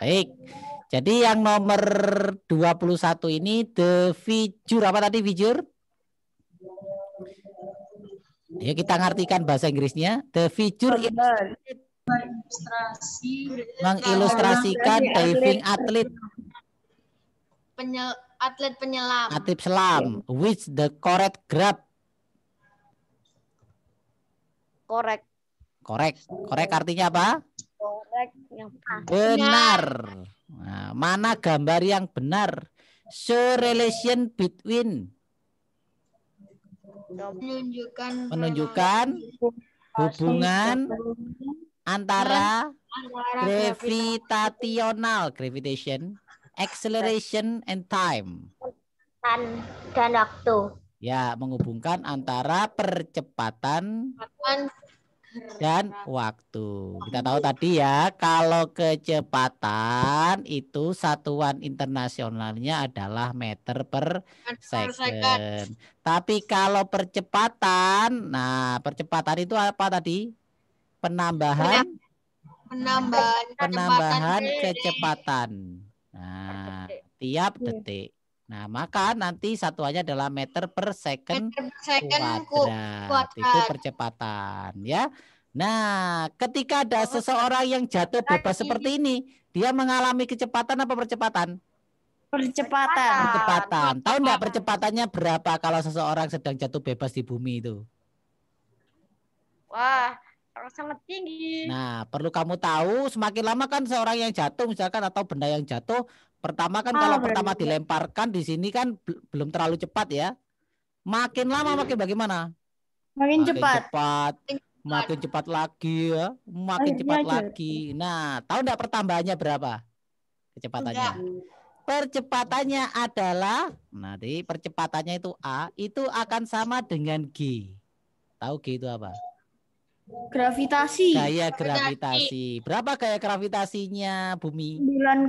Baik. Jadi yang nomor 21 ini the figure apa tadi figure? Ya kita ngartikan bahasa Inggrisnya. The figure ilustrasi mengilustrasikan diving atlet Penyel, atlet penyelam. Atlet selam which the correct grab. Correct. Correct. Correct artinya apa? Benar. Nah, mana gambar yang benar? So relation between menunjukkan menunjukkan hubungan antara gravitational gravitation acceleration and time dan, dan waktu ya menghubungkan antara percepatan dan nah. waktu. Kita tahu tadi ya, kalau kecepatan itu satuan internasionalnya adalah meter per second. Tapi kalau percepatan, nah percepatan itu apa tadi? Penambahan penambahan penambahan kecepatan. kecepatan. Nah, tiap detik. Nah, maka nanti satuannya adalah meter per second, meter per second kuadrat. kuadrat. Itu percepatan ya. Nah, ketika ada nah, seseorang yang jatuh bebas seperti ini, dia mengalami kecepatan apa percepatan? Percepatan. Percepatan. Tahu nggak percepatannya berapa kalau seseorang sedang jatuh bebas di bumi itu? Wah, sangat tinggi. Nah, perlu kamu tahu, semakin lama kan seorang yang jatuh misalkan atau benda yang jatuh Pertama kan ah, kalau pertama dilemparkan di sini kan belum terlalu cepat ya. Makin lama iya. makin bagaimana? Makin, makin cepat. cepat. Makin cepat lagi ya. Makin Akhirnya oh, cepat aja. Iya, iya. lagi. Nah, tahu enggak pertambahannya berapa? Kecepatannya. Enggak. Percepatannya adalah nah, nanti percepatannya itu A itu akan sama dengan G. Tahu G itu apa? Gravitasi. Gaya gravitasi. Berapa gaya gravitasinya bumi?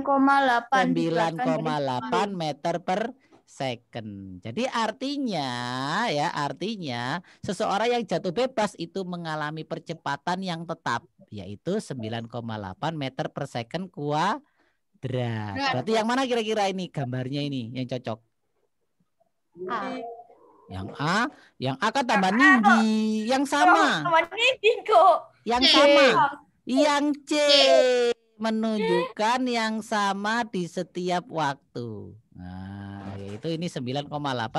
9,8. 9,8 meter per second. Jadi artinya ya, artinya seseorang yang jatuh bebas itu mengalami percepatan yang tetap yaitu 9,8 meter per second kuadrat. Berarti yang mana kira-kira ini gambarnya ini yang cocok? Ah. Yang A, yang A kan tambah tinggi, yang sama. Yang sama. Yang C menunjukkan yang sama di setiap waktu. Nah, itu ini 9,8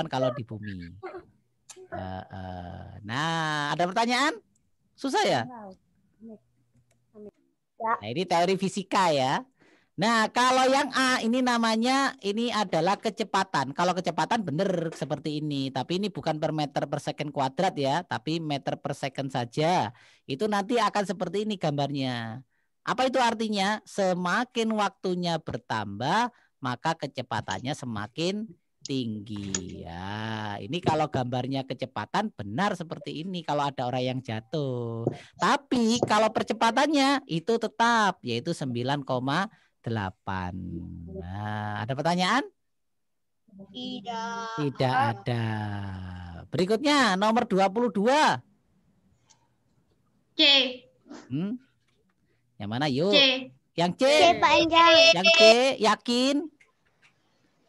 kalau di bumi. Nah, ada pertanyaan? Susah ya? Nah, ini teori fisika ya. Nah, kalau yang A ini namanya ini adalah kecepatan. Kalau kecepatan benar seperti ini, tapi ini bukan per meter per second kuadrat ya, tapi meter per second saja. Itu nanti akan seperti ini gambarnya. Apa itu artinya? Semakin waktunya bertambah, maka kecepatannya semakin tinggi. Ya, ini kalau gambarnya kecepatan benar seperti ini kalau ada orang yang jatuh. Tapi kalau percepatannya itu tetap yaitu 9, delapan. Nah, ada pertanyaan? Tidak. Tidak ada. Berikutnya nomor 22. C. Hmm? Yang mana yuk? C. Yang C. C Pak Enjang. Yang C yakin?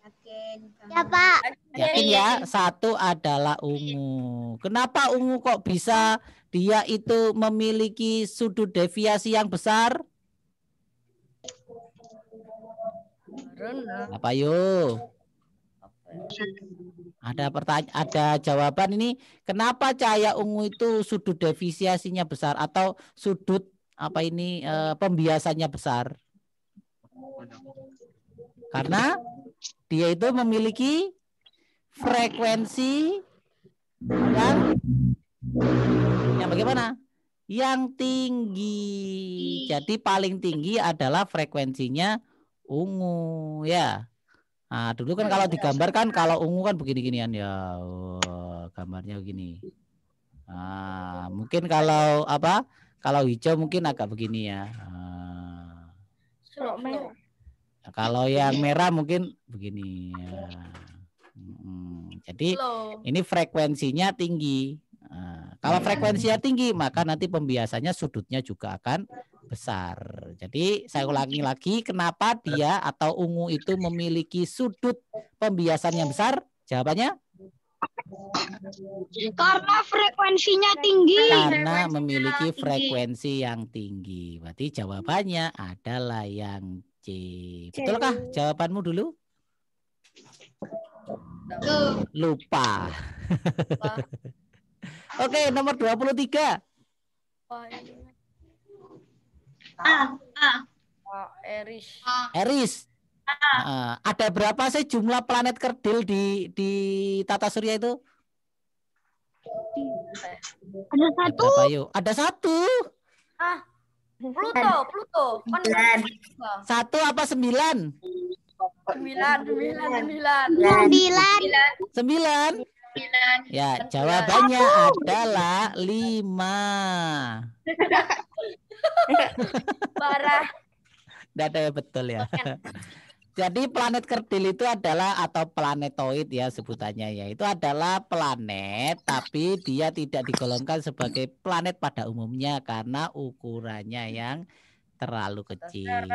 Yakin. Ya Pak. Yakin ya. Satu adalah ungu. Kenapa ungu kok bisa dia itu memiliki sudut deviasi yang besar? Apa yuk? Ya? Ada pertanyaan, ada jawaban ini kenapa cahaya ungu itu sudut defisiasinya besar atau sudut apa ini e, pembiasannya besar? Karena dia itu memiliki frekuensi yang yang bagaimana? Yang tinggi. Jadi paling tinggi adalah frekuensinya ungu ya. Nah, dulu kan oh, kalau iya, iya, digambarkan iya. kalau ungu kan begini-ginian ya. Oh, gambarnya begini. Nah, mungkin kalau apa? Kalau hijau mungkin agak begini ya. Nah. Nah, kalau yang merah mungkin begini ya. Hmm, jadi ini frekuensinya tinggi. Nah, kalau frekuensinya tinggi, maka nanti pembiasannya sudutnya juga akan besar. Jadi saya hmm. ulangi lagi, kenapa dia atau ungu itu memiliki sudut pembiasan yang besar? Jawabannya? Karena frekuensinya tinggi. Karena memiliki frekuensi yang tinggi. Berarti jawabannya adalah yang C. Betulkah jawabanmu dulu? Lupa. Lupa. Oke, nomor 23. Oh, A. A. Eris. Eris. A. Ada berapa sih jumlah planet kerdil di di tata surya itu? Ada satu. Ada, Ada satu. Ah, Pluto, Pluto. Kan sembilan. Satu apa sembilan? Sembilan, sembilan, sembilan. Sembilan. Sembilan. Ya, jawabannya adalah lima. Parah. Data ada ya, betul ya. Jadi planet kerdil itu adalah atau planetoid ya sebutannya ya. Itu adalah planet tapi dia tidak digolongkan sebagai planet pada umumnya karena ukurannya yang terlalu kecil.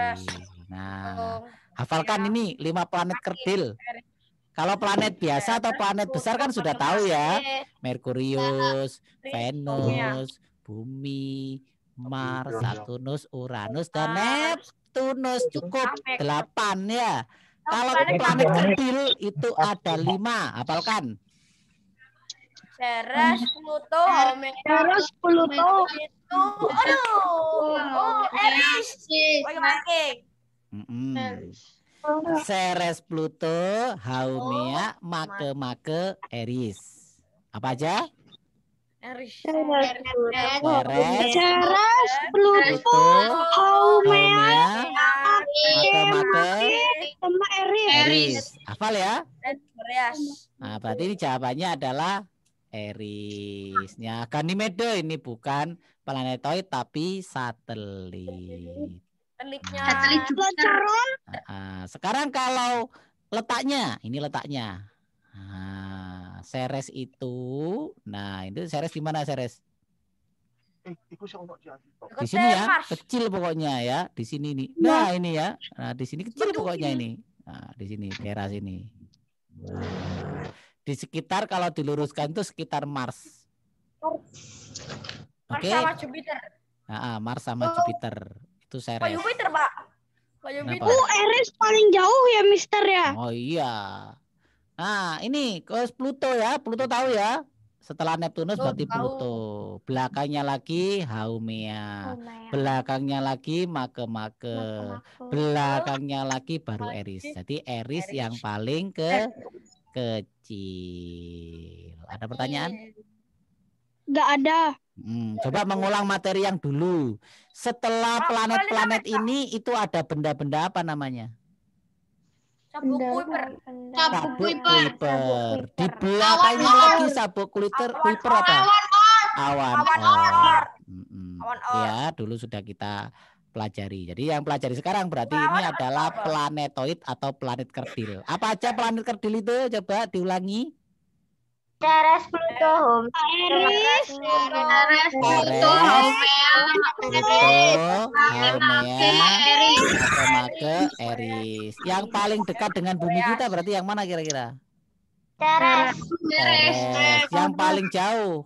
Nah, hafalkan iya. ini lima planet kerdil. Kalau planet iya, biasa atau planet besar kan sudah tahu ya. Merkurius, nah, nah, Venus, iya. Bumi, Mars, Saturnus, Uranus, dan Neptunus. Cukup delapan ya. Kalau planet kecil itu ada lima, apalkan? Ceres, Pluto, Ceres, Pluto, itu, aduh, oh, Eris, bagaimana? Ceres Pluto, Haumea, oh, Make Make Eris. Apa aja? Eris. Ceres Pluto, Pluto Haumea, Make Make Eris. Eris. Hafal ya? Nah, berarti ini jawabannya adalah Erisnya. Ganymede ini bukan planetoid tapi satelit. Telipnya. Telip nah, sekarang kalau letaknya, ini letaknya. Nah, seres itu, nah itu seres di mana seres? Eh, di sini ya, kecil pokoknya ya, di sini nih. Iya. Nah ini ya, nah di sini kecil pokoknya ini. Nah, di sini daerah sini. di sekitar kalau diluruskan itu sekitar Mars. Mars. Oke. Okay. Mars sama Jupiter. Nah, Mars sama oh. Jupiter. Itu saya Pak Yupi terbang. Pak Yupi. Oh, Eris paling jauh ya, Mister ya? Oh iya. Nah, ini ke Pluto ya. Pluto tahu ya? Setelah Neptunus berarti Pluto. Belakangnya lagi Haumea. Belakangnya lagi Make-Make. Belakangnya lagi baru Eris. Jadi Eris, yang paling ke eh. kecil. Ada pertanyaan? Iya, iya, iya. nggak ada. Hmm, coba mengulang materi yang dulu. Setelah planet-planet ini itu ada benda-benda apa namanya? Sabuk Kuiper. Sabuk Kuiper. Di belakangnya lagi sabuk Kuiper, apa? Awan. Awan. Awan. Awan. Ya, dulu sudah kita pelajari. Jadi yang pelajari sekarang berarti ini adalah planetoid atau planet kerdil. Apa aja planet kerdil itu? Coba diulangi. Teres Pluto Home. Teres Pluto Home. Pluto Eris. Yang paling dekat dengan bumi kita berarti yang mana kira-kira? Teres. Teres. Yang paling jauh.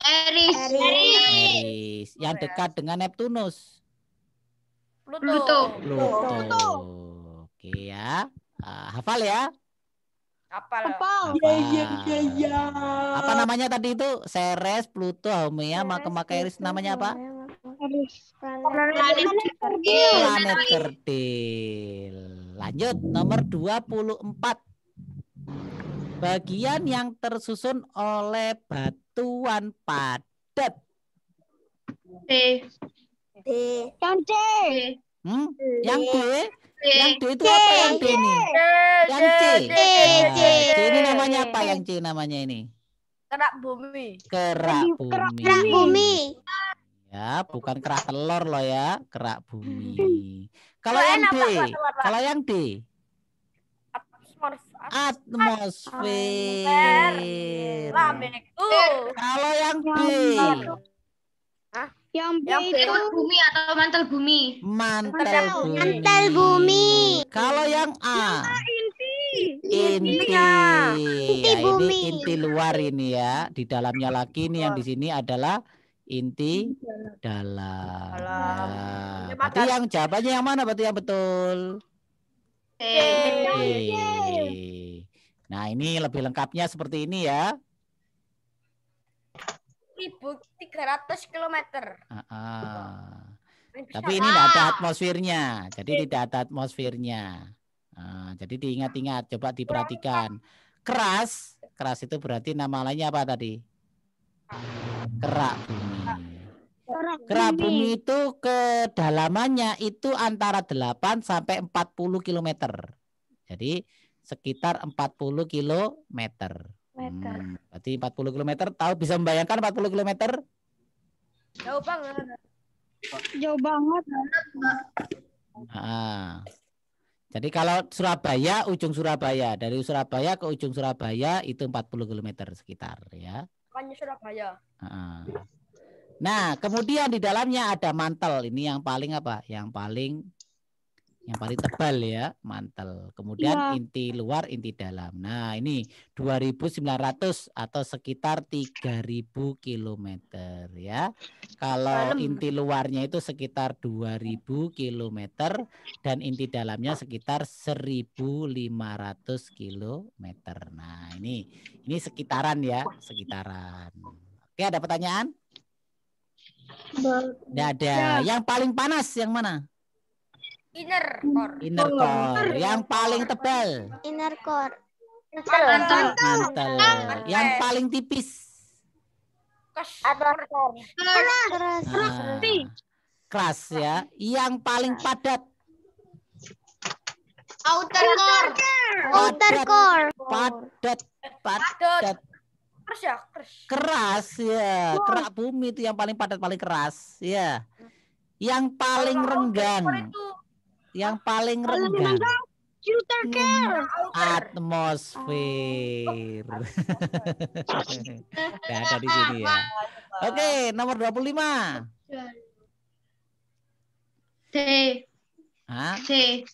Eris. Eris. Yang dekat dengan Neptunus. Pluto. Pluto. Pluto. Oke ya. Ah, hafal ya. Kapal. Kapal. Iya iya iya ya. Apa namanya tadi itu? Seres, Pluto, Haumea, Makemakaeris namanya apa? Planet kerdil. Planet Lanjut nomor 24. Bagian yang tersusun oleh batuan padat. D. D. Yang D. Hmm? Yang D. Yang D itu apa yang D ini? Yang C. C. C ini namanya apa yang C namanya ini? Kerak bumi. Kerak bumi. Kerak bumi. Ya, bukan kerak telur loh ya, kerak bumi. Hmm. Kalau yang D, iya. uh. kalau yang D. Atmosfer. Kalau yang B. Yang B, ya itu bumi atau mantel bumi. Mantel, mantel bumi. Mantel bumi. Kalau yang A. Yang A inti. Inti. inti ya, ya bumi. Ini inti luar ini ya. Di dalamnya lagi ini yang di sini adalah inti dalam. dalam. Nah, berarti yang jawabannya yang mana berarti yang betul? C. Nah, ini lebih lengkapnya seperti ini ya. 1300 km. Uh -uh. Tapi ini tidak ada atmosfernya, jadi tidak ada atmosfernya. Uh, jadi diingat-ingat, coba diperhatikan. Keras, keras itu berarti nama lainnya apa tadi? Kerak bumi. Kerak bumi itu kedalamannya itu antara 8 sampai 40 km. Jadi sekitar 40 km. Hmm, Meter. Hmm, berarti 40 km tahu bisa membayangkan 40 km? Jauh banget. Jauh banget. Nah. Jadi kalau Surabaya ujung Surabaya dari Surabaya ke ujung Surabaya itu 40 km sekitar ya. Hanya Surabaya. Ah. Nah, kemudian di dalamnya ada mantel. Ini yang paling apa? Yang paling yang paling tebal ya mantel kemudian ya. inti luar inti dalam nah ini 2.900 atau sekitar 3.000 km ya kalau inti luarnya itu sekitar 2.000 km dan inti dalamnya sekitar 1.500 km nah ini ini sekitaran ya sekitaran oke ada pertanyaan Tidak ada ya. yang paling panas yang mana Inner core. Inner core. Yang paling tebal. Inner core. Mantel. Mantel. Yang paling tipis. Outer core. Keras. keras ah. ya. Yang paling padat. Outer core. Outer core. Padat. Padat. Keras ya, keras. Keras ya. Kerak bumi itu yang paling padat paling keras ya. Yang paling renggan yang paling rendah. Hmm. Atmosfer. ya, ada di sini ya. Oke, okay, nomor 25. puluh Hah? C.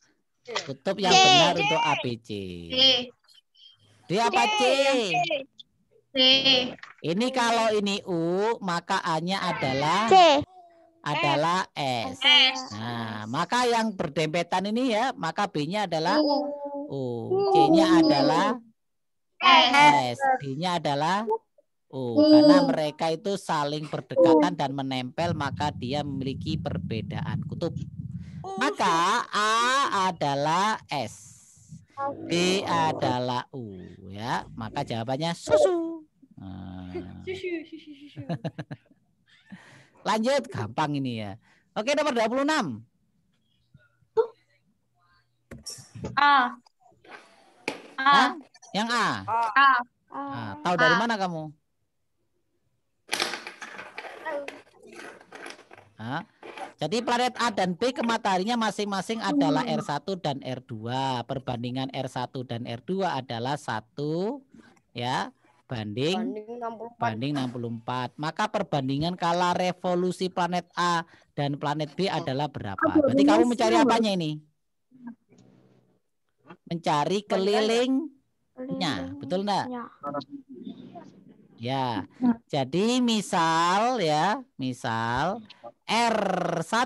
Tutup yang C. benar untuk ABC. C. di apa C? C. Ini kalau ini U, maka A-nya adalah C adalah S. S. Nah, maka yang berdempetan ini ya, maka B-nya adalah U. U. C-nya adalah S. D-nya adalah U. Karena mereka itu saling berdekatan dan menempel, maka dia memiliki perbedaan kutub. Maka A adalah S. B adalah U ya. Maka jawabannya susu. Nah. Susu, susu, susu. Lanjut, gampang ini ya. Oke, nomor 26. A. A. Hah? Yang A. A. A. Ah, A. Tahu dari A. mana kamu? A. Jadi planet A dan B ke mataharinya masing-masing adalah hmm. R1 dan R2. Perbandingan R1 dan R2 adalah 1 ya banding banding 64. banding 64. Maka perbandingan kala revolusi planet A dan planet B adalah berapa? Berarti kamu mencari apanya ini? Mencari kelilingnya, kan? betul enggak? Iya. Ya. Jadi misal ya, misal R1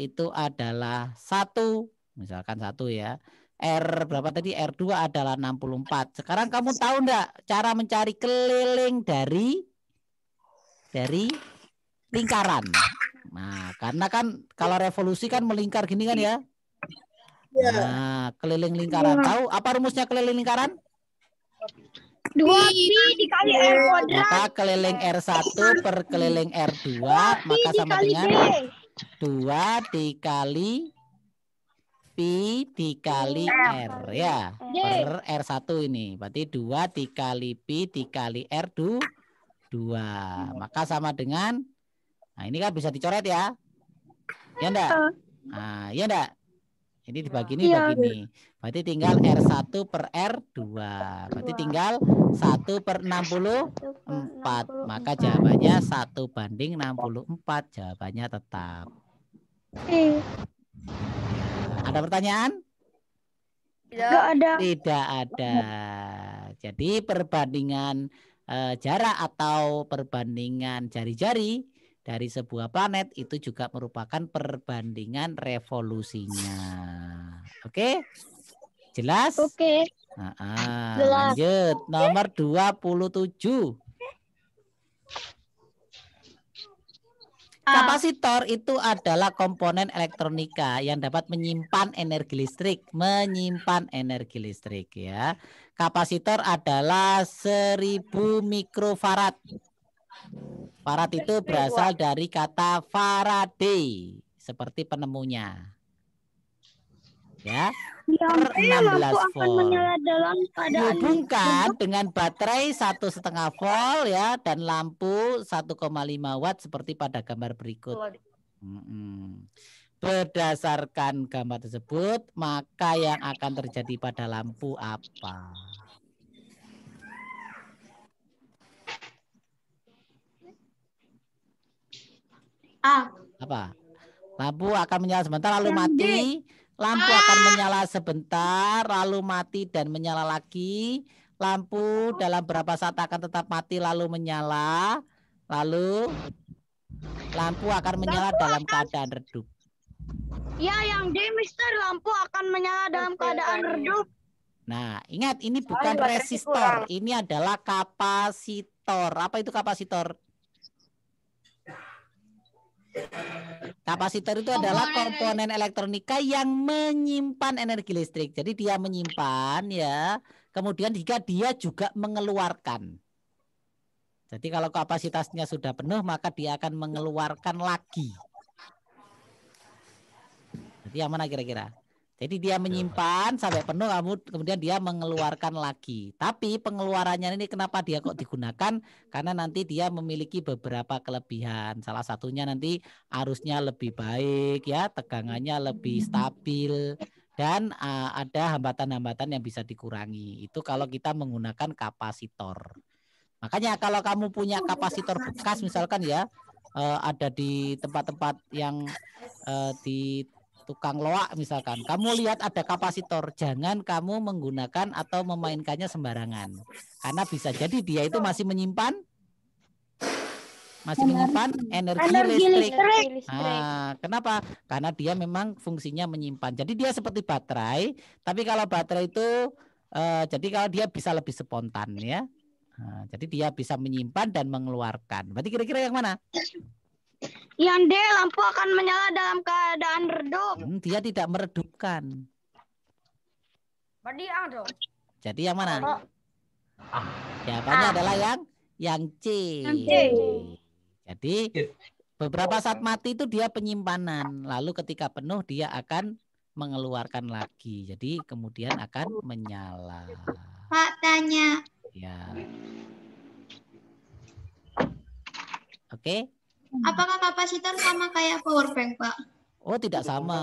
itu adalah satu misalkan satu ya. R berapa tadi R2 adalah 64. Sekarang kamu tahu enggak cara mencari keliling dari dari lingkaran. Nah, karena kan kalau revolusi kan melingkar gini kan ya. Iya. Nah, keliling lingkaran. Iya. Tahu apa rumusnya keliling lingkaran? dua pi dikali iya. R kuadrat. Maka keliling R1 per keliling R2 maka sama dengan dua dikali V dikali R, ya. R ya. Per R1 ini. Berarti 2 dikali P dikali R 2. 2. Maka sama dengan Nah, ini kan bisa dicoret ya. Ya enggak? Nah, ya enggak? Ini dibagi ini ya. dibagi ini. Berarti tinggal R1 per R2. Berarti tinggal 1 per 64. Maka jawabannya 1 banding 64. Jawabannya tetap. Oke. Ada pertanyaan? Tidak ada. Tidak ada. Jadi perbandingan uh, jarak atau perbandingan jari-jari dari sebuah planet itu juga merupakan perbandingan revolusinya. Oke? Jelas? Oke. Okay. Uh -uh. Lanjut. Nomor 27. Ah. Kapasitor itu adalah komponen elektronika yang dapat menyimpan energi listrik, menyimpan energi listrik ya. Kapasitor adalah 1000 mikrofarad. Farad itu berasal dari kata Faraday, seperti penemunya. Ya, 16 ya volt. dalam Hubungkan itu. dengan baterai satu setengah volt ya dan lampu 1,5 watt seperti pada gambar berikut. Berdasarkan gambar tersebut, maka yang akan terjadi pada lampu apa? A. Apa? Lampu akan menyala sebentar lalu yang mati. D Lampu ah. akan menyala sebentar, lalu mati dan menyala lagi. Lampu dalam berapa saat akan tetap mati lalu menyala. Lalu lampu akan menyala lampu dalam akan... keadaan redup. Ya, yang di Mister, lampu akan menyala dalam keadaan redup. Nah, ingat ini bukan Soalnya resistor, ini adalah kapasitor. Apa itu kapasitor? Kapasitor itu adalah komponen elektronika yang menyimpan energi listrik. Jadi dia menyimpan ya. Kemudian jika dia juga mengeluarkan. Jadi kalau kapasitasnya sudah penuh maka dia akan mengeluarkan lagi. Jadi yang mana kira-kira? Jadi dia iya. menyimpan sampai penuh kamu kemudian dia mengeluarkan lagi. Tapi pengeluarannya ini kenapa dia kok digunakan? Karena nanti dia memiliki beberapa kelebihan. Salah satunya nanti arusnya lebih baik ya, tegangannya lebih stabil dan uh, ada hambatan-hambatan yang bisa dikurangi. Itu kalau kita menggunakan kapasitor. Makanya kalau kamu punya kapasitor bekas misalkan ya uh, ada di tempat-tempat yang uh, di tukang loak misalkan, kamu lihat ada kapasitor, jangan kamu menggunakan atau memainkannya sembarangan. Karena bisa jadi dia itu masih menyimpan masih menyimpan energi, energi listrik. listrik. Nah, kenapa? Karena dia memang fungsinya menyimpan. Jadi dia seperti baterai, tapi kalau baterai itu eh, jadi kalau dia bisa lebih spontan ya. Nah, jadi dia bisa menyimpan dan mengeluarkan. Berarti kira-kira yang mana? Yang D, lampu akan menyala dalam keadaan redup. Hmm, dia tidak meredupkan. Berarti A dong. Jadi yang mana? ya Jawabannya ah. adalah yang yang C. Yang C. Jadi beberapa saat mati itu dia penyimpanan. Lalu ketika penuh dia akan mengeluarkan lagi. Jadi kemudian akan menyala. Pak tanya. Ya. Oke. Okay. Apakah kapasitor sama kayak power bank, Pak? Oh, tidak sama.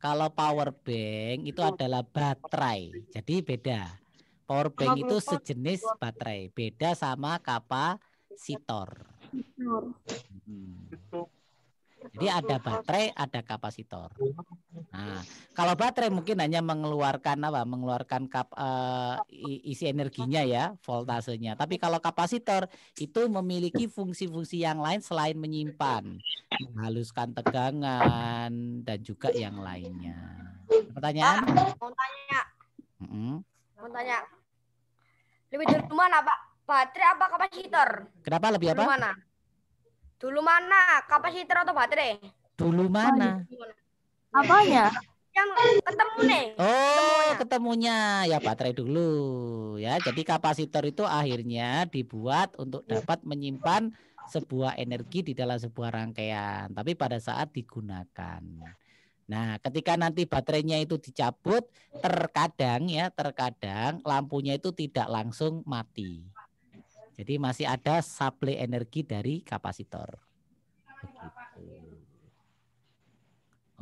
Kalau power bank itu adalah baterai. Jadi beda. Power bank itu sejenis baterai, beda sama kapasitor. Hmm. Jadi ada baterai, ada kapasitor. Nah, kalau baterai mungkin hanya mengeluarkan apa? Mengeluarkan kap, uh, isi energinya ya, voltasenya. Tapi kalau kapasitor itu memiliki fungsi-fungsi yang lain selain menyimpan, menghaluskan tegangan dan juga yang lainnya. Pertanyaan? mau tanya. Mm -hmm. Mau tanya. Lebih dari mana, Pak? Baterai apa kapasitor? Kenapa lebih apa? mana? Dulu mana? Kapasitor atau baterai? Dulu oh, mana? apa iya. Apanya? Yang ketemu nih. Oh, ketemunya. ketemunya ya baterai dulu ya. Jadi kapasitor itu akhirnya dibuat untuk dapat menyimpan sebuah energi di dalam sebuah rangkaian, tapi pada saat digunakan. Nah, ketika nanti baterainya itu dicabut, terkadang ya, terkadang lampunya itu tidak langsung mati. Jadi masih ada supply energi dari kapasitor. Begitu.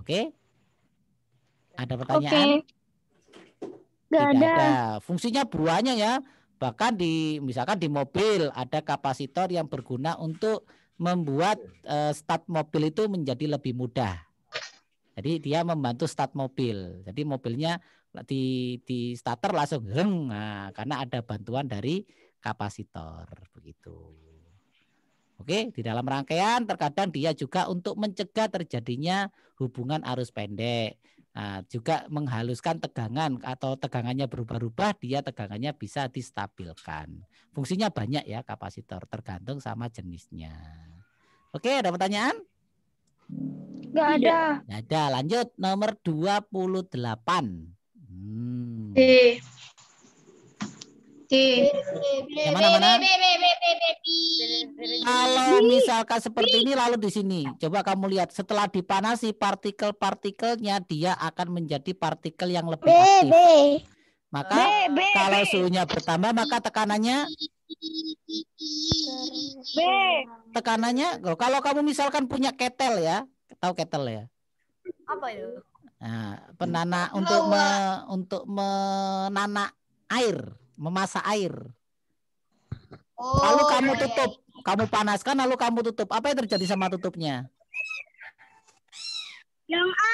Oke? Ada pertanyaan? Oke. Tidak ada. ada. Fungsinya buahnya ya. Bahkan di misalkan di mobil ada kapasitor yang berguna untuk membuat uh, start mobil itu menjadi lebih mudah. Jadi dia membantu start mobil. Jadi mobilnya di di starter langsung reng nah, karena ada bantuan dari kapasitor begitu. Oke, di dalam rangkaian terkadang dia juga untuk mencegah terjadinya hubungan arus pendek. Nah, juga menghaluskan tegangan atau tegangannya berubah-ubah, dia tegangannya bisa distabilkan. Fungsinya banyak ya kapasitor, tergantung sama jenisnya. Oke, ada pertanyaan? Enggak iya. ada. Enggak ada. Lanjut nomor 28. Hmm. E. Kalau misalkan seperti ini lalu di sini, coba kamu lihat setelah dipanasi partikel-partikelnya dia akan menjadi partikel yang lebih aktif. Maka kalau suhunya bertambah maka tekanannya Tekanannya kalau kamu misalkan punya ketel ya, tahu ketel ya? Apa itu? Nah, penana untuk me, untuk menanak air memasak air. Oh, lalu kamu iya, iya. tutup, kamu panaskan lalu kamu tutup. Apa yang terjadi sama tutupnya? Yang A.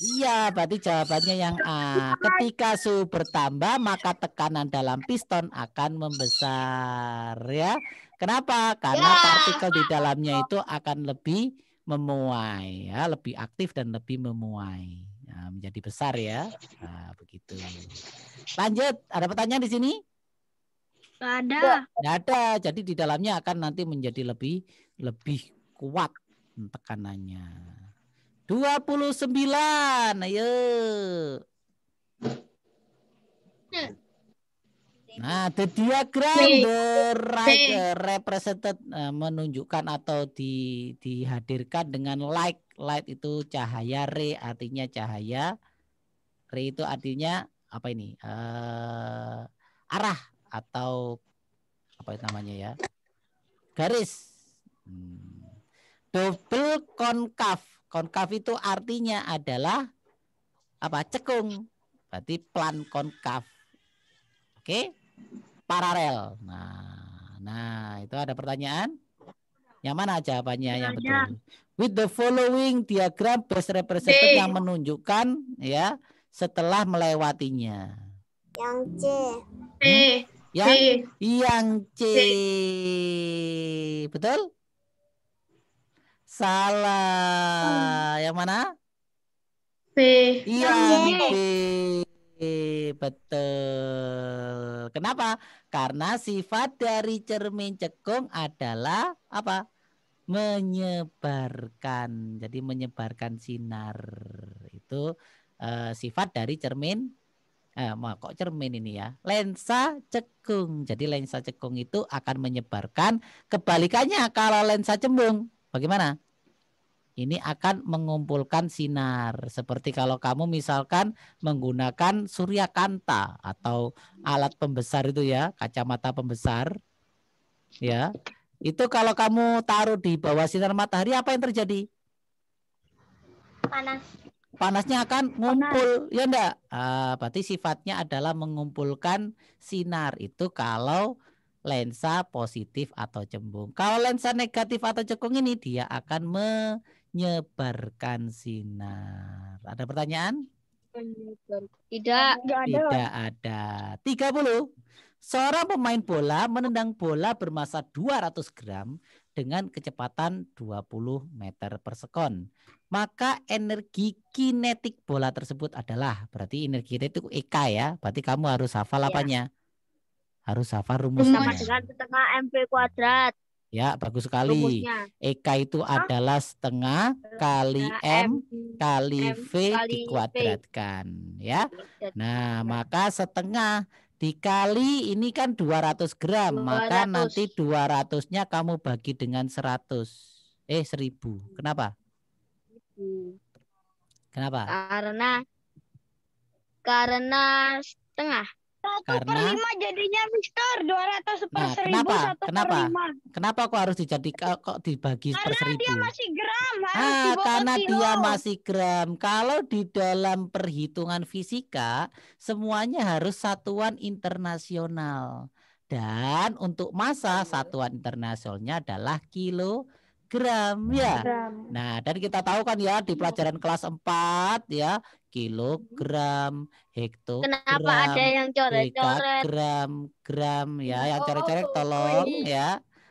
Iya, berarti jawabannya yang A. Ketika suhu bertambah, maka tekanan dalam piston akan membesar, ya. Kenapa? Karena ya. partikel di dalamnya itu akan lebih memuai, ya, lebih aktif dan lebih memuai nah, menjadi besar ya. Nah, begitu. Lanjut, ada pertanyaan di sini? Tidak ada. Tidak ada. Jadi di dalamnya akan nanti menjadi lebih lebih kuat tekanannya. 29. Ayo. Nah, the diagram the right uh, represented uh, menunjukkan atau di, dihadirkan dengan like light itu cahaya, re artinya cahaya, re itu artinya apa ini? Uh, arah atau apa namanya ya? Garis. Hmm. Double konkav. Konkav itu artinya adalah apa? Cekung. Berarti plan konkav. Oke? Okay? Paralel. Nah, nah itu ada pertanyaan? Yang mana jawabannya yang betul? with the following diagram best represented yang menunjukkan ya setelah melewatinya. Yang C. C. Hmm? Yang C. yang C. C. Betul? Salah. Hmm. Yang mana? p iya p Betul. Kenapa? Karena sifat dari cermin cekung adalah apa? menyebarkan. Jadi menyebarkan sinar itu uh, sifat dari cermin eh, mau kok cermin ini ya lensa cekung jadi lensa cekung itu akan menyebarkan kebalikannya kalau lensa cembung bagaimana ini akan mengumpulkan sinar seperti kalau kamu misalkan menggunakan surya kanta atau alat pembesar itu ya kacamata pembesar ya itu kalau kamu taruh di bawah sinar matahari apa yang terjadi? Panas. Panasnya akan ngumpul, Panas. ya enggak? Ah, berarti sifatnya adalah mengumpulkan sinar. Itu kalau lensa positif atau cembung. Kalau lensa negatif atau cekung ini dia akan menyebarkan sinar. Ada pertanyaan? Tidak. Tidak ada. Tidak ada. 30. Seorang pemain bola menendang bola bermassa 200 gram dengan kecepatan 20 meter per sekon. Maka energi kinetik bola tersebut adalah berarti energi itu EK ya. Berarti kamu harus hafal ya. apanya? Harus hafal rumusnya. Sama dengan setengah mv kuadrat. Ya, bagus sekali. Rumusnya. EK itu Hah? adalah setengah kali M, M kali V kali dikuadratkan, v. ya. Nah, maka setengah dikali ini kan 200 gram, 200. maka nanti 200-nya kamu bagi dengan 100. Eh, 1000. Kenapa? Kenapa? Karena karena setengah. 1 karena per 5 jadinya Mister 200 per nah, 1000 kenapa? 1 kenapa? per 5. Kenapa aku harus dijadikan kok dibagi karena per 1000? Karena dia masih gram. Ah, karena kilo. dia masih gram. Kalau di dalam perhitungan fisika semuanya harus satuan internasional. Dan untuk masa iya. satuan internasionalnya adalah kilo gram ya. Gram. Nah, dan kita tahu kan ya di pelajaran iya. kelas 4 ya, kilogram, hektogram, Kenapa ada yang coret-coret? Gram, gram ya, oh, yang coret-coret oh, tolong oh, ya.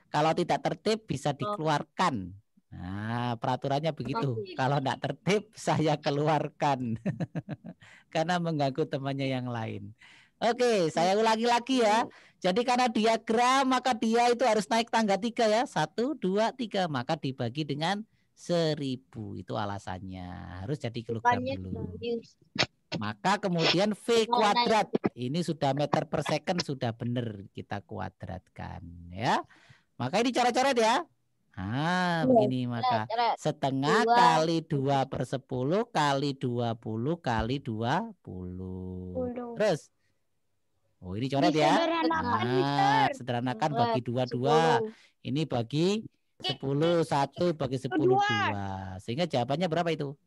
Kalau tidak tertib bisa oh. dikeluarkan. Nah, peraturannya begitu. Kalau tidak tertib saya keluarkan. Karena mengganggu temannya yang lain. Oke, saya hmm. ulangi lagi ya. Hmm. Jadi karena diagram maka dia itu harus naik tangga tiga ya. Satu, dua, tiga. Maka dibagi dengan seribu. Itu alasannya. Harus jadi kilogram dulu. Maka kemudian V kuadrat. Ini sudah meter per second sudah benar kita kuadratkan ya. Maka ini coret-coret ya. Ah, iya, begini maka setengah dua. kali dua per sepuluh kali dua puluh kali dua puluh. Terus Oh ini coret ya. Sederhanakan, nah, sederhanakan bagi dua dua. Ini bagi sepuluh satu bagi sepuluh dua. Sehingga jawabannya berapa itu?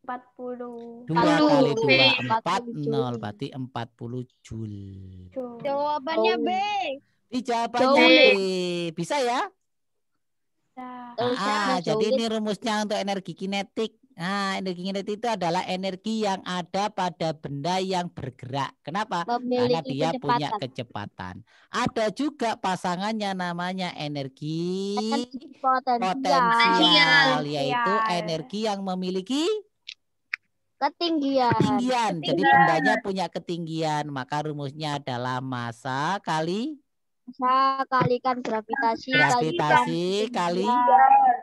Empat puluh. Dua kali dua empat nol berarti empat puluh jul. Jawabannya B. Jawabannya B. Bisa ya? Ah, jadi ini rumusnya untuk energi kinetik. Nah, energi kinetik itu adalah energi yang ada pada benda yang bergerak. Kenapa? Memiliki Karena dia kecepatan. punya kecepatan. Ada juga pasangannya namanya energi potensial, potensial yaitu energi yang memiliki ketinggian. Ketinggian. ketinggian. Jadi bendanya punya ketinggian, maka rumusnya adalah masa kali masa kalikan gravitasi gravitasi kali, kali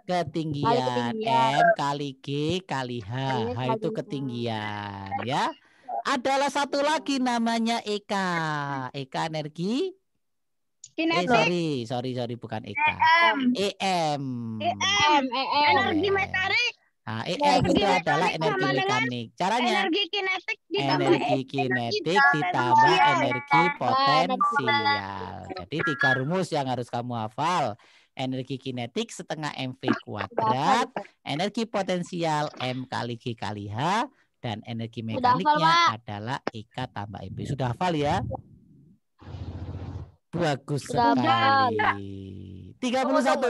ketinggian. ketinggian. M kali G kali H. H itu ketinggian ya. Adalah satu lagi namanya Eka. Eka energi eh, Kinetik. Eh, sorry, sorry, sorry, bukan Eka. EM. EM. EM. EM. E energi metarik. Nah, EM energi itu adalah energi mekanik. Caranya energi kinetik ditambah energi kinetik ditambah energi potensial. Jadi tiga rumus yang harus kamu hafal energi kinetik setengah mv kuadrat, energi potensial m kali g kali h, dan energi mekaniknya adalah ik tambah mv. Sudah hafal ya? Bagus sekali. satu.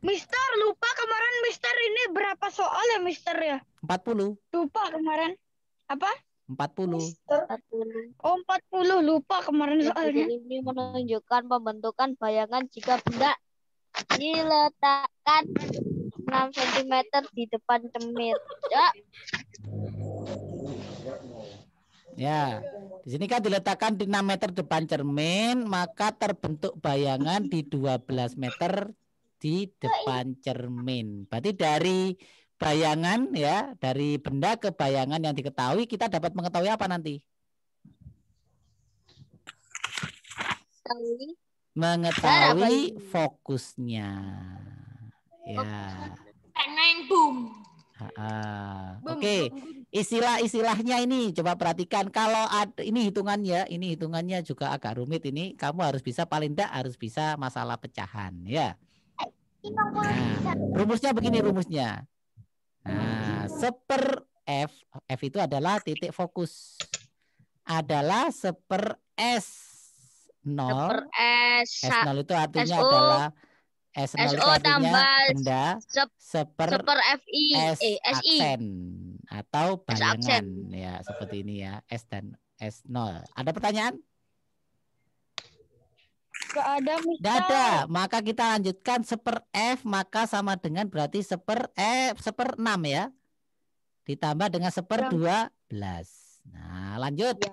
Mister lupa kemarin Mister ini berapa soal ya Mister ya? 40. Lupa kemarin. Apa? 40. 40. Oh, 40 lupa kemarin soalnya. Ini menunjukkan pembentukan bayangan jika benda diletakkan 6 cm di depan cemir. Ya. ya. Di sini kan diletakkan di 6 meter depan cermin, maka terbentuk bayangan di 12 meter di depan cermin. Berarti dari bayangan ya dari benda ke bayangan yang diketahui kita dapat mengetahui apa nanti mengetahui mengetahui nah, fokusnya ya boom Oke, istilah-istilahnya ini coba perhatikan. Kalau ad, ini hitungannya, ini hitungannya juga agak rumit. Ini kamu harus bisa paling tidak harus bisa masalah pecahan, ya. Eh, nah, rumusnya begini rumusnya. Nah, hmm. seper F, F itu adalah titik fokus. Adalah seper S. Nol. S. nol itu artinya S adalah s nol SO itu artinya seper, seper FI, S eh, s aksen atau bayangan. Ya, seperti ini ya. S dan s nol Ada pertanyaan? Gak ada Mister. Gak Maka kita lanjutkan seper F maka sama dengan berarti seper F e, seper 6 ya. Ditambah dengan seper 12. Iya. Nah lanjut. Ya.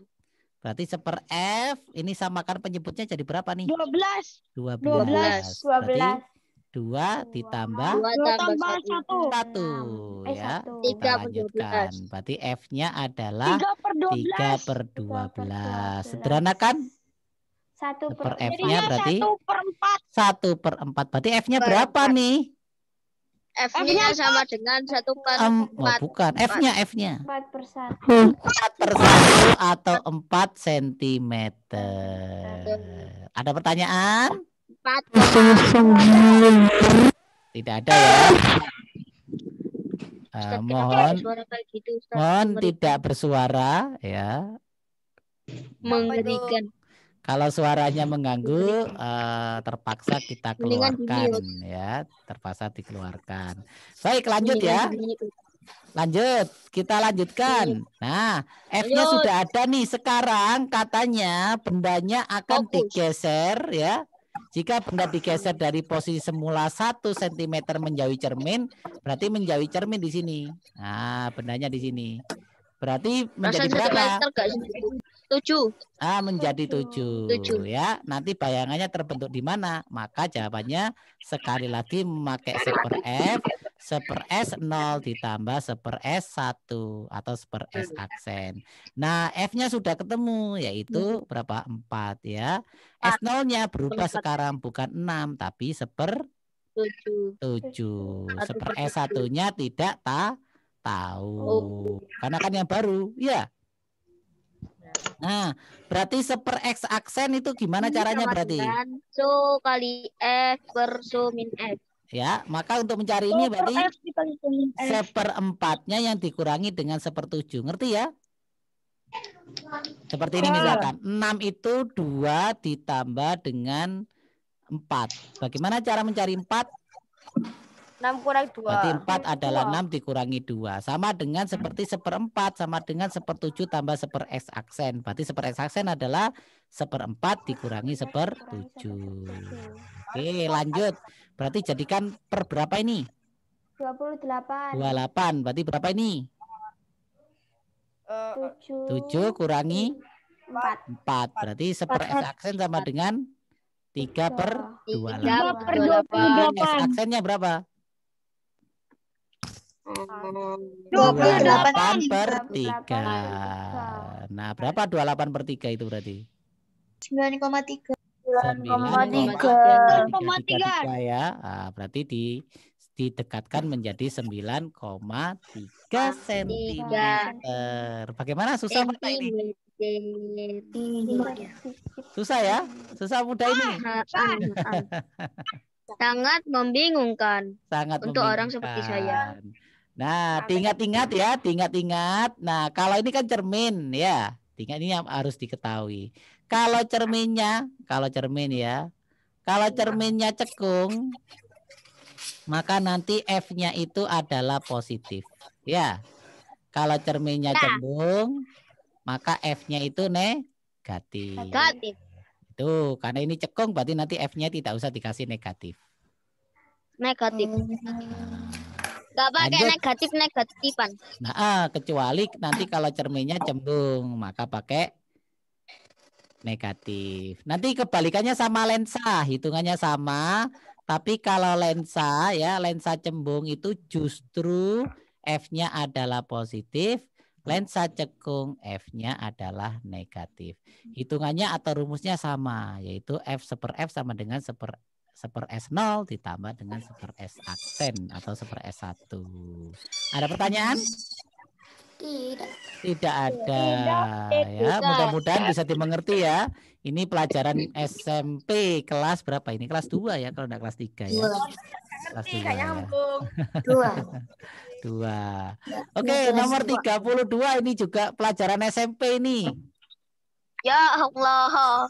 Berarti seper F ini samakan penyebutnya jadi berapa nih? 12. 12. 12. 12. Berarti 2 ditambah 2 tambah 1. 1 eh, ya. Kita lanjutkan. Berarti F-nya adalah 3 per dua belas per 12. Sederhanakan satu nah, per, F-nya berarti satu per empat. Satu per empat. Berarti F-nya berapa nih? F-nya sama dengan satu per um, empat. Oh, bukan. F-nya, F-nya. Hmm. Empat per satu. atau empat sentimeter. Ada pertanyaan? Tidak ada ya. Uh, mohon gitu, mohon tidak bersuara ya mengerikan kalau suaranya iya. mengganggu, uh, terpaksa kita keluarkan ya, terpaksa dikeluarkan. Baik, lanjut iya, ya. Gitu. Lanjut, kita lanjutkan. Iya. Nah, F-nya sudah ada nih. Sekarang katanya bendanya akan digeser ya. Jika benda ah. digeser dari posisi semula 1 cm menjauhi cermin, berarti menjauhi cermin di sini. Nah, bendanya di sini. Berarti menjadi berapa? Tujuh. Ah, menjadi tujuh. tujuh. Ya, nanti bayangannya terbentuk di mana? Maka jawabannya sekali lagi memakai seper F, seper S 0 ditambah seper S 1 atau seper S aksen. Nah, F-nya sudah ketemu, yaitu hmm. berapa? empat ya. S 0-nya berubah sekarang bukan enam tapi seper tujuh. Seper S satunya tidak tak tahu. Oh. Karena kan yang baru, ya. Nah, berarti seper X aksen itu gimana caranya berarti? So kali F per so min F. Ya, maka untuk mencari ini berarti seperempatnya yang dikurangi dengan sepertujuh. Ngerti ya? Seperti ini ah. misalkan. enam itu dua ditambah dengan empat Bagaimana cara mencari empat 6 kurang 2. Berarti 4 6 adalah 2. 6 dikurangi 2. Sama dengan seperti 1 per 4. sama dengan 1 per 7 tambah 1 per X aksen. Berarti 1 per X aksen adalah 1 per 4 dikurangi 1 per 7. Oke lanjut. Berarti jadikan per berapa ini? 28. 28. Berarti berapa ini? 7, eh, 7 kurangi 4. 4. Berarti 1 per X aksen sama dengan 3 per 28. 3 per 28. X aksennya berapa? 28 per 3. Nah, berapa 28 per 3 itu berarti? 9,3. 9,3 ya. Nah, berarti di didekatkan menjadi 9,3 cm. Bagaimana susah mana ini? Susah ya? Susah mudah ini? Sangat membingungkan Sangat untuk membingungkan. orang seperti saya. Nah, diingat-ingat nah, ya, diingat-ingat. Nah, kalau ini kan cermin ya. Ingat ini harus diketahui. Kalau iya. cerminnya, kalau cermin ya. Kalau iya. cerminnya cekung, maka nanti F-nya itu adalah positif. Ya. Kalau cerminnya nah. cembung, maka F-nya itu negatif. Negatif. Itu karena ini cekung berarti nanti F-nya tidak usah dikasih negatif. Negatif. Nah. Gak pakai negatif negatif negatifan. Nah, ah, kecuali nanti kalau cerminnya cembung, maka pakai negatif. Nanti kebalikannya sama lensa, hitungannya sama, tapi kalau lensa ya, lensa cembung itu justru F-nya adalah positif, lensa cekung F-nya adalah negatif. Hitungannya atau rumusnya sama, yaitu F seper F sama dengan seper seper S0 ditambah dengan seper S aksen atau seper S1. Ada pertanyaan? Tidak. Tidak ada. Ya, mudah-mudahan bisa dimengerti ya. Ini pelajaran SMP kelas berapa ini? Kelas 2 ya kalau enggak kelas 3 ya. Kelas 2. Kayaknya nyambung. 2. 2. Oke, nomor 32 ini juga pelajaran SMP ini. Ya Allah.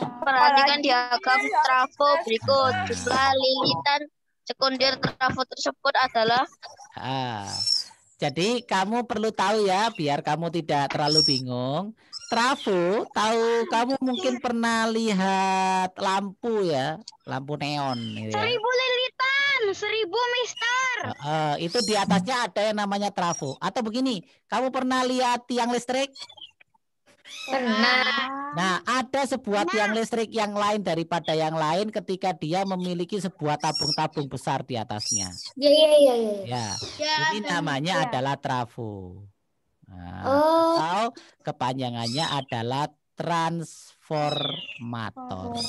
Perhatikan diagram iya, iya. trafo berikut. Jumlah lilitan sekunder trafo tersebut adalah ah. Jadi kamu perlu tahu ya biar kamu tidak terlalu bingung. Trafo, tahu kamu mungkin pernah lihat lampu ya, lampu neon gitu ya. Seribu lilitan, seribu mister. Uh, uh, itu di atasnya ada yang namanya trafo. Atau begini, kamu pernah lihat tiang listrik? Pernah. Nah, ada sebuah Pernah. tiang listrik yang lain daripada yang lain ketika dia memiliki sebuah tabung-tabung besar di atasnya. Iya, iya, iya. Ya. ya Ini namanya ya. adalah trafo. Nah, oh. Atau kepanjangannya adalah transformator.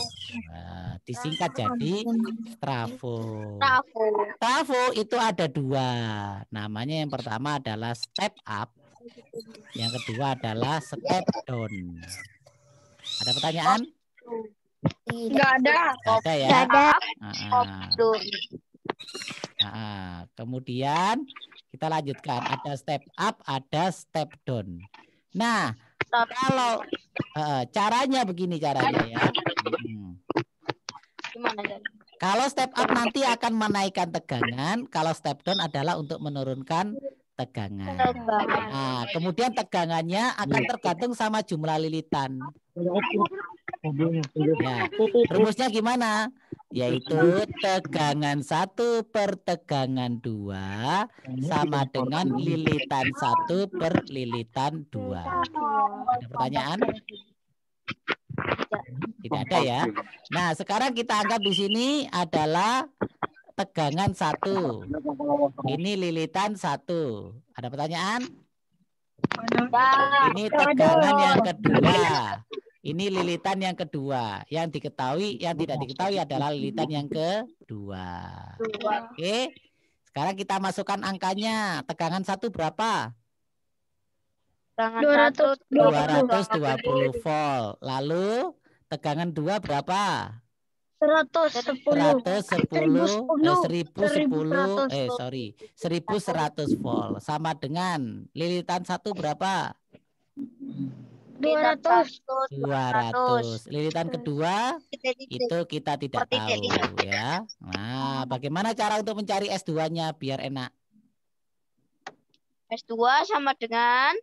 Nah, disingkat jadi trafo. Trafo. Trafo itu ada dua. Namanya yang pertama adalah step up yang kedua adalah step down. Ada pertanyaan? Enggak ada. Enggak ada ya? Enggak ada. ah. kemudian kita lanjutkan. Ada step up, ada step down. Nah, kalau uh, caranya begini caranya ya. Hmm. Kalau step up nanti akan menaikkan tegangan, kalau step down adalah untuk menurunkan tegangan. Nah, kemudian tegangannya akan tergantung sama jumlah lilitan. Ya. Rumusnya gimana? Yaitu tegangan satu per tegangan dua sama dengan lilitan satu per lilitan dua. Ada pertanyaan? Tidak ada ya. Nah, sekarang kita anggap di sini adalah tegangan satu. Ini lilitan satu. Ada pertanyaan? Ini tegangan yang kedua. Ini lilitan yang kedua. Yang diketahui, yang tidak diketahui adalah lilitan yang kedua. Oke. Sekarang kita masukkan angkanya. Tegangan satu berapa? dua 220 volt. Lalu tegangan dua berapa? 110 110 1010 eh, eh sorry 1100 volt sama dengan lilitan satu berapa 200 200 lilitan kedua itu kita tidak tahu ya nah bagaimana cara untuk mencari S2-nya biar enak S2 sama dengan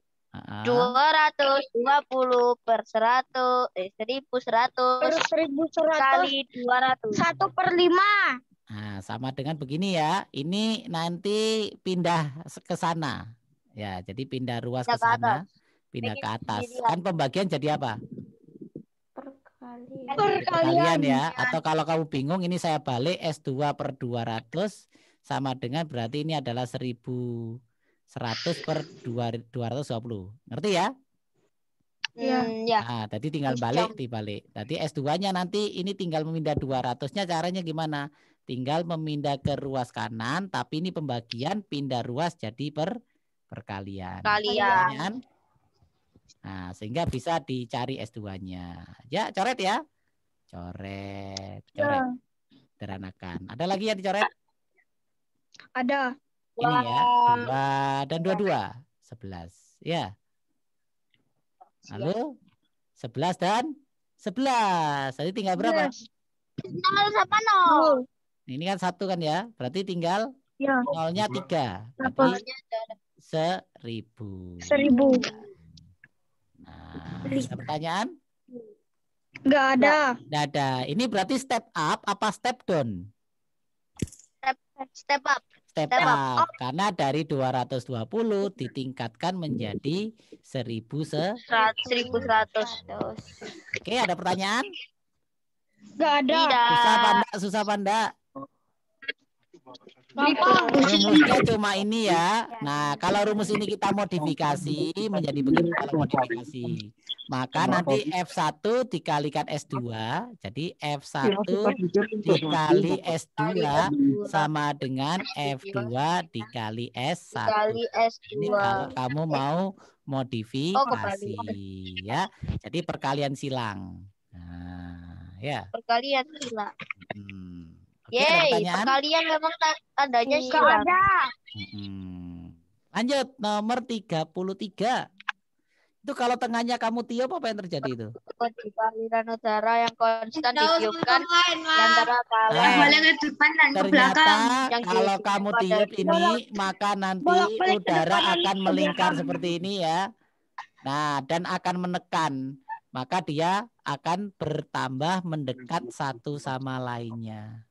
Dua ratus dua puluh per seratus, eh seribu seratus. Seribu seratus kali dua ratus. Satu per lima. Nah, sama dengan begini ya. Ini nanti pindah ke sana. Ya, jadi pindah ruas ke sana, pindah ke atas. Kan pembagian jadi apa? Perkalian. Ya. Perkalian ya. Atau kalau kamu bingung ini saya balik S2 per 200 sama dengan berarti ini adalah 1000 100 per 220. Ngerti ya? Iya. Hmm, Nah, tadi tinggal balik, dibalik. Tadi S2-nya nanti ini tinggal memindah 200-nya caranya gimana? Tinggal memindah ke ruas kanan, tapi ini pembagian pindah ruas jadi per perkalian. Kalian. Nah, sehingga bisa dicari S2-nya. Ya, coret ya. Coret, coret. Ya. Teranakan. Ada lagi yang dicoret? Ada. Wow. Ini ya, dua dan dua dua, sebelas. Ya. Lalu sebelas dan sebelas. Tadi tinggal berapa? nol. Ini kan satu kan ya, berarti tinggal ya. nolnya tiga. Berarti seribu. Seribu. Nah, ada pertanyaan? Enggak ada. Enggak ada. Ini berarti step up apa step down? Step step up step, step up. up karena dari 220 ditingkatkan menjadi 1000 se 1100. Oke, ada pertanyaan? Enggak ada. Susah panda, susah panda. Rumusnya cuma ini ya. Nah, kalau rumus ini kita modifikasi menjadi begini kalau modifikasi. Maka nanti F1 dikalikan S2. Jadi F1 iya, dikali S2 sama dengan F2 dikali S1. Ini kalau kamu mau oh, modifikasi ya. Jadi perkalian silang. Nah, ya. Perkalian silang. Hmm. Ya, Yeay, kalian memang tandanya iya, sih. ada. Hmm. Lanjut, nomor 33. Itu kalau tengahnya kamu tiup apa yang terjadi itu? Paliran udara yang konstan ditiupkan antara kalian. Eh, ke depan dan ke belakang. kalau kamu tiup ini, maka nanti udara akan melingkar seperti ini ya. Nah, dan akan menekan. Maka dia akan bertambah mendekat satu sama lainnya.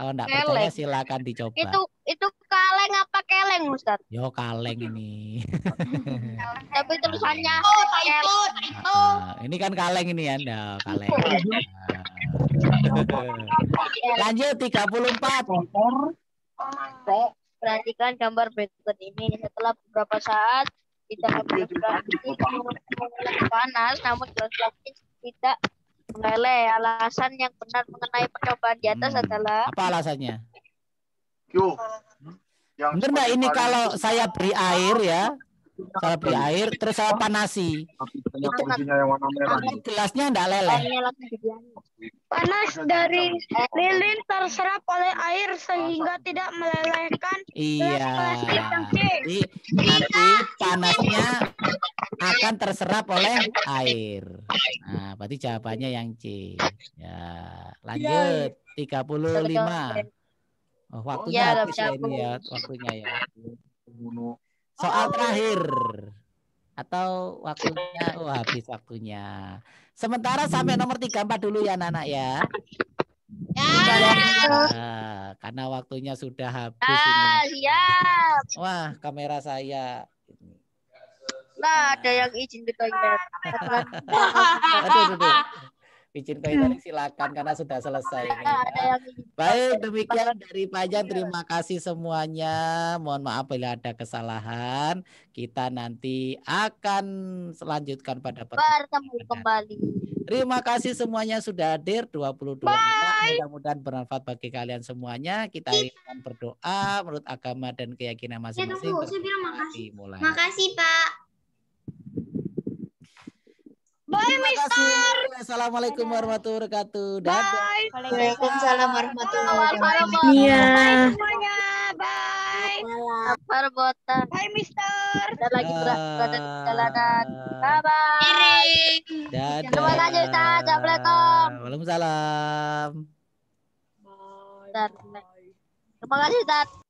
Kalau enggak percaya silakan dicoba. Itu itu kaleng apa keleng, Ustaz? Yo kaleng ini. Tapi tulisannya oh, Nah, ini kan kaleng ini no, kaleng. Lanjut 34. Perhatikan gambar berikut ini. Setelah beberapa saat kita habis panas, namun gelas tidak Lele, alasan yang benar mengenai percobaan di atas hmm. adalah apa alasannya? Q. Hmm. Yang Bener ini kalau saya beri air ya, Sapi air, terus saya panasi. Agar gelasnya enggak iya, leleh. Panas dari lilin terserap oleh air sehingga tidak melelehkan iya. nanti panasnya akan terserap oleh air. Nah, berarti jawabannya yang C. Ya, lanjut 35. Iya, oh, waktunya ya, habis ya ini ya, waktunya ya. Soal oh. terakhir iya. atau waktunya oh, habis waktunya. Sementara hmm. sampai nomor tiga empat dulu ya Nana ya. Ya. Nah, karena waktunya sudah habis ah, ini. ya Wah, kamera saya. Nah, ada yang izin ke toilet. aduh, aduh, aduh dicintai hmm. tadi silakan karena sudah selesai. Ini, ya. Iya, iya, iya. Baik, demikian dari Panjang. Terima kasih semuanya. Mohon maaf bila ada kesalahan. Kita nanti akan selanjutkan pada pertemuan kembali. Terima kasih semuanya sudah hadir 22 menit. Mudah-mudahan bermanfaat bagi kalian semuanya. Kita akan berdoa menurut agama dan keyakinan masing-masing. Terima Makasih, Pak. Bye, Mister. Assalamualaikum warahmatullahi wabarakatuh. Dadah. Bye. Waalaikumsalam warahmatullahi wabarakatuh. Iya. Bye semuanya. Bye. Perbotan. Bye, Mister. Kita lagi berada di jalanan. Bye bye. Iring. Dadah. Terima kasih, Ustaz. Assalamualaikum. Waalaikumsalam. Bye. Terima kasih, Ustaz.